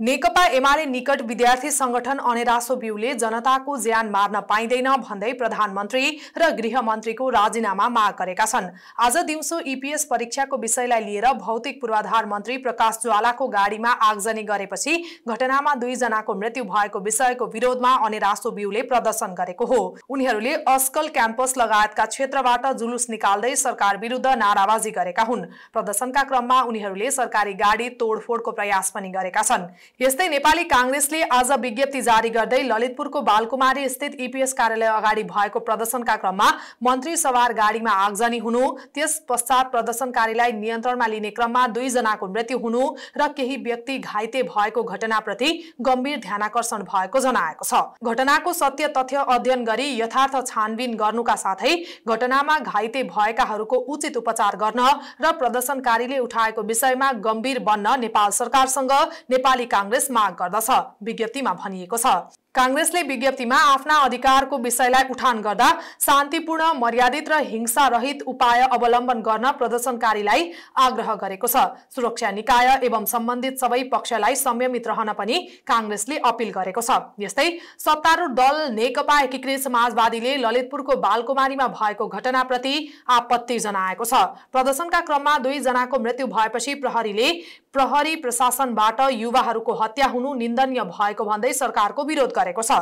नेकपा एमाले निकट विद्यार्थी संगठन अनेरासो बिउले जनताको ज्यान मार्न पाइँदैन भन्दै प्रधानमन्त्री र गृहमन्त्रीको राजीनामा माग गरेका छन् आज दिउँसो इपिएस परीक्षाको विषयलाई लिएर भौतिक पूर्वाधार मन्त्री प्रकाश ज्वालाको गाडीमा आगजनी गरेपछि घटनामा दुईजनाको मृत्यु भएको विषयको विरोधमा अनेरासो बिउले प्रदर्शन गरेको हो उनीहरूले अस्कल क्याम्पस लगायतका क्षेत्रबाट जुलुस निकाल्दै सरकार विरुद्ध नाराबाजी गरेका हुन् प्रदर्शनका क्रममा उनीहरूले सरकारी गाडी तोडफोडको प्रयास पनि गरेका छन् यस्तै नेपाली काङ्ग्रेसले आज विज्ञप्ति जारी गर्दै ललितपुरको बालकुमारी स्थित इपिएस कार्यालय अगाडि भएको प्रदर्शनका क्रममा मन्त्री सवार गाडीमा आगजनी हुनु त्यस पश्चात प्रदर्शनकारीलाई नियन्त्रणमा लिने क्रममा दुईजनाको मृत्यु हुनु र केही व्यक्ति घाइते भएको घटनाप्रति गम्भीर ध्यानकर्षण भएको जनाएको छ घटनाको सत्य तथ्य अध्ययन गरी यथार्थ छानबिन गर्नुका साथै घटनामा घाइते भएकाहरूको उचित उपचार गर्न र प्रदर्शनकारीले उठाएको विषयमा गम्भीर बन्न नेपाल सरकारसँग नेपाली काङ्ग्रेस माग गर्दछ विज्ञप्तिमा भनिएको छ काङ्ग्रेसले विज्ञप्तिमा आफ्ना अधिकारको विषयलाई उठान गर्दा शान्तिपूर्ण मर्यादित र हिंसा रहित उपाय अवलम्बन गर्न प्रदर्शनकारीलाई आग्रह गरेको छ सुरक्षा निकाय एवं सम्बन्धित सबै पक्षलाई संयमित रहन पनि काङ्ग्रेसले अपिल गरेको छ यस्तै सत्तारूढ दल नेकपा एकीकृत समाजवादीले ललितपुरको बालकुमारीमा भएको घटनाप्रति आपत्ति जनाएको छ प्रदर्शनका क्रममा दुईजनाको मृत्यु भएपछि प्रहरीले प्रहरी प्रशासनबाट युवाहरूको हत्या हुनु निन्दनीय भएको भन्दै सरकारको विरोध गरे गरेको छ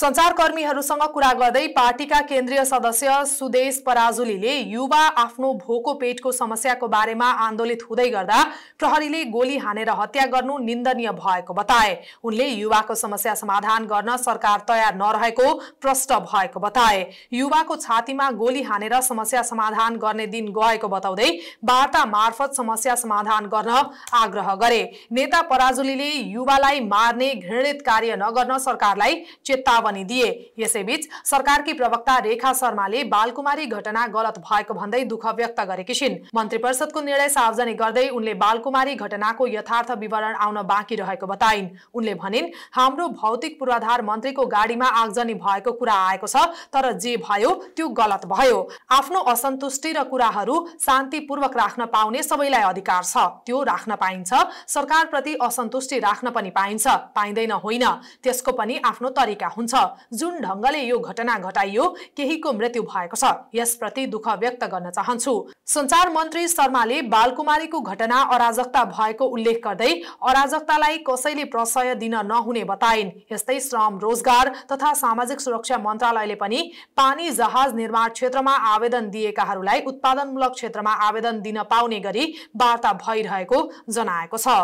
सञ्चारकर्मीहरूसँग कुरा गर्दै पार्टीका केन्द्रीय सदस्य सुदेश पराजुलीले युवा आफ्नो भोको पेटको समस्याको बारेमा आन्दोलित हुँदै गर्दा प्रहरीले गोली हानेर हत्या गर्नु निन्दनीय भएको बताए उनले युवाको समस्या समाधान गर्न सरकार तयार नरहेको प्रष्ट भएको बताए युवाको छातीमा गोली हानेर समस्या समाधान गर्ने दिन गएको बताउँदै वार्ता मार्फत समस्या समाधान गर्न आग्रह गरे नेता पराजुलीले युवालाई मार्ने घृणित कार्य नगर्न सरकारलाई सरकारलाई चेतावनी दिए यसैबीच सरकारकी प्रवक्ता रेखा शर्माले बालकुमारी घटना गलत भएको भन्दै दुःख व्यक्त गरेकी छिन् मन्त्री परिषदको निर्णय सार्वजनिक गर्दै उनले बालकुमारी घटनाको यथार्थ विवरण आउन बाँकी रहेको बताइन् उनले भनिन् हाम्रो भौतिक पूर्वाधार मन्त्रीको गाडीमा आगजनी भएको कुरा आएको छ तर जे भयो त्यो गलत भयो आफ्नो असन्तुष्टि र कुराहरू शान्तिपूर्वक राख्न पाउने सबैलाई अधिकार छ त्यो राख्न पाइन्छ सरकारप्रति असन्तुष्टि राख्न पनि पाइन्छ पाइँदैन होइन त्यसको पनि आफ्नो तरिका हुन्छ जुन ढङ्गले यो घटना घटाइयो केहीको मृत्यु भएको छ यसप्रति दुःख व्यक्त गर्न चाहन्छु सञ्चार मन्त्री शर्माले बालकुमारीको घटना अराजकता भएको उल्लेख गर्दै अराजकतालाई कसैले प्रशय दिन नहुने बताइन् यस्तै श्रम रोजगार तथा सामाजिक सुरक्षा मन्त्रालयले पनि पानी जहाज निर्माण क्षेत्रमा आवेदन दिएकाहरूलाई उत्पादनमूलक क्षेत्रमा आवेदन दिन पाउने गरी वार्ता भइरहेको जनाएको छ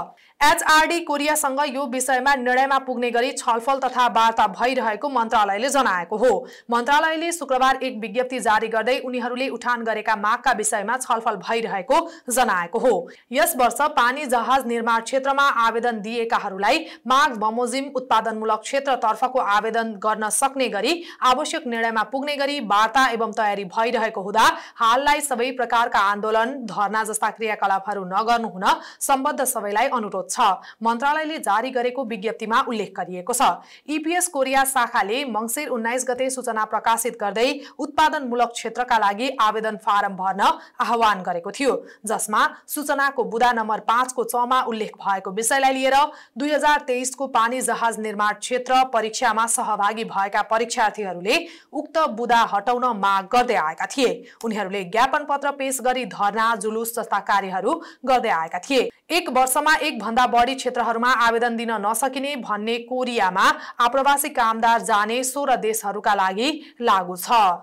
एचआरडी कोरियासँग यो विषयमा निर्णयमा पुग्ने गरी छलफल तथा वार्ता भइरहेको मन्त्रालयले जनाएको हो मन्त्रालयले शुक्रबार एक विज्ञप्ति जारी गर्दै उनीहरूले उठान गरेका मागका विषयमा छलफल भइरहेको जनाएको हो यस वर्ष पानी जहाज निर्माण क्षेत्रमा आवेदन दिएकाहरूलाई माग बमोजिम उत्पादनमूलक क्षेत्रतर्फको आवेदन गर्न सक्ने गरी आवश्यक निर्णयमा पुग्ने गरी वार्ता एवं तयारी भइरहेको हुँदा हाललाई सबै प्रकारका आन्दोलन धरना जस्ता क्रियाकलापहरू नगर्नु हुन सम्बद्ध सबैलाई अनुरोध छ मन्त्रालयले जारी गरेको विज्ञप्तिमा उल्लेख गरिएको छ यी टिपिएस कोरिया शाखाले मङ्सिर उन्नाइस गते सूचना प्रकाशित गर्दै उत्पादनमूलक क्षेत्रका लागि आवेदन फारम भर्न आह्वान गरेको थियो जसमा सूचनाको बुदा नम्बर पाँचको चमा उल्लेख भएको विषयलाई लिएर दुई हजार तेइसको पानी जहाज निर्माण क्षेत्र परीक्षामा सहभागी भएका परीक्षार्थीहरूले उक्त बुदा हटाउन माग गर्दै आएका थिए उनीहरूले ज्ञापन पत्र पेश गरी धरना जुलुस जस्ता कार्यहरू गर्दै आएका थिए एक वर्षमा एक भन्दा बढी क्षेत्रहरूमा आवेदन दिन नसकिने भन्ने कोरियामा आप्रवासी कामदार जाने सोह्र देशहरूका लागि लागू छ